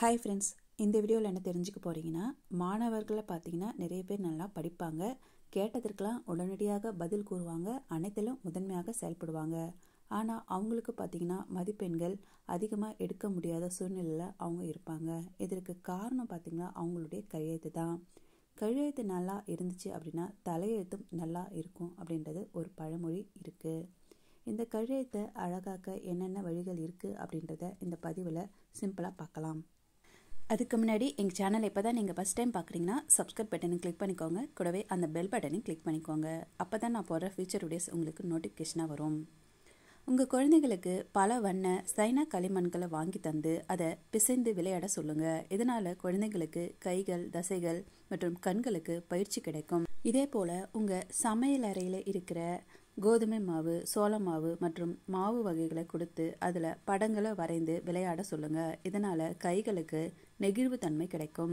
hi friends இந்த வீடியோவில் என்ன தெரிஞ்சுக்க போகிறீங்கன்னா மாணவர்களை பார்த்தீங்கன்னா நிறைய பேர் நல்லா படிப்பாங்க கேட்டதற்கெல்லாம் உடனடியாக பதில் கூறுவாங்க அனைத்திலும் முதன்மையாக செயல்படுவாங்க ஆனால் அவங்களுக்கு பார்த்தீங்கன்னா மதிப்பெண்கள் அதிகமாக எடுக்க முடியாத சூழ்நிலையில் அவங்க இருப்பாங்க இதற்கு காரணம் பார்த்திங்கன்னா அவங்களுடைய கையெழுத்து தான் கையெழுத்து நல்லா இருந்துச்சு அப்படின்னா தலையெழுத்தும் நல்லா இருக்கும் அப்படின்றது ஒரு பழமொழி இருக்குது இந்த கழுத்தை அழகாக்க என்னென்ன வழிகள் இருக்குது அப்படின்றத இந்த பதிவில் சிம்பிளாக பார்க்கலாம் அதுக்கு முன்னாடி எங்கள் சேனல் இப்போ தான் நீங்கள் ஃபஸ்ட் டைம் பார்க்குறீங்கன்னா சப்ஸ்கிரைப் பட்டனை கிளிக் பண்ணிக்கோங்க கூடவே அந்த பெல் பட்டனையும் கிளிக் பண்ணிக்கோங்க அப்போ தான் நான் போடுற ஃபியூச்சர் வீடியோஸ் உங்களுக்கு நோட்டிஃபிகேஷனாக வரும் உங்கள் குழந்தைகளுக்கு பல வண்ண சைனா களிமண்களை வாங்கி தந்து அதை பிசைந்து விளையாட சொல்லுங்கள் இதனால் குழந்தைங்களுக்கு கைகள் தசைகள் மற்றும் கண்களுக்கு பயிற்சி கிடைக்கும் இதே போல் உங்கள் சமையல் அறையில் இருக்கிற கோதுமை மாவு சோள மாவு மற்றும் மாவு வகைகளை கொடுத்து அதில் படங்களை வரைந்து விளையாட சொல்லுங்கள் இதனால் கைகளுக்கு நெகிழ்வுத்தன்மை கிடைக்கும்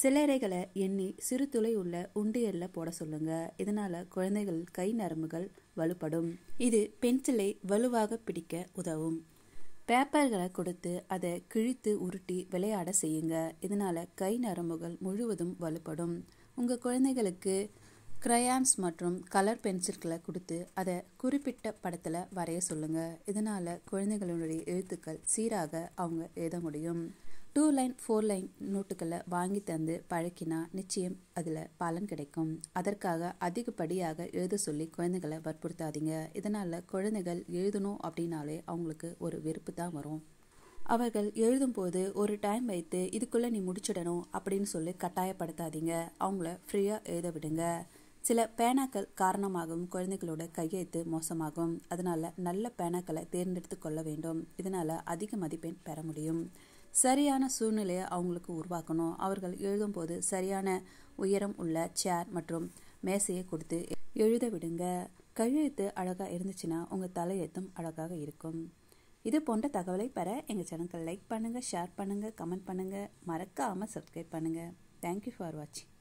சிலரைகளை எண்ணி சிறு துளை உள்ள உண்டியலில் போட சொல்லுங்க இதனால குழந்தைகள் கை நரம்புகள் வலுப்படும் இது பென்சிலை வலுவாக பிடிக்க உதவும் பேப்பர்களை கொடுத்து அதை கிழித்து உருட்டி விளையாட செய்யுங்க இதனால கை நரம்புகள் முழுவதும் வலுப்படும் உங்கள் குழந்தைகளுக்கு க்ரையான்ஸ் மற்றும் கலர் பென்சில்களை கொடுத்து அதை குறிப்பிட்ட படத்தில் வரைய சொல்லுங்கள் இதனால் குழந்தைகளுடைய எழுத்துக்கள் சீராக அவங்க எழுத முடியும் டூ லைன் ஃபோர் லைன் நோட்டுகளை வாங்கி தந்து பழக்கினா நிச்சயம் அதில் பலன் கிடைக்கும் அதற்காக அதிகப்படியாக எழுத சொல்லி குழந்தைகளை வற்புறுத்தாதீங்க இதனால் குழந்தைகள் எழுதணும் அப்படின்னாலே அவங்களுக்கு ஒரு வெறுப்பு தான் வரும் அவர்கள் எழுதும்போது ஒரு டைம் வைத்து இதுக்குள்ளே நீ முடிச்சிடணும் அப்படின்னு சொல்லி கட்டாயப்படுத்தாதீங்க அவங்கள ஃப்ரீயாக எழுத விடுங்க சில பேனாக்கள் காரணமாகவும் குழந்தைகளோட கையெழுத்து மோசமாகும் அதனால் நல்ல பேனாக்களை தேர்ந்தெடுத்து கொள்ள வேண்டும் இதனால் அதிக மதிப்பெண் பெற முடியும் சரியான சூழ்நிலையை அவங்களுக்கு உருவாக்கணும் அவர்கள் எழுதும்போது சரியான உயரம் உள்ள சேர் மற்றும் மேசையை கொடுத்து எழுத விடுங்க கையெழுத்து அழகாக இருந்துச்சுன்னா உங்கள் தலையெழுத்தும் அழகாக இருக்கும் இது போன்ற தகவலை பெற எங்கள் சேனலுக்கு லைக் பண்ணுங்கள் ஷேர் பண்ணுங்கள் கமெண்ட் பண்ணுங்கள் மறக்காமல் சப்ஸ்கிரைப் பண்ணுங்கள் தேங்க்யூ ஃபார் வாட்சிங்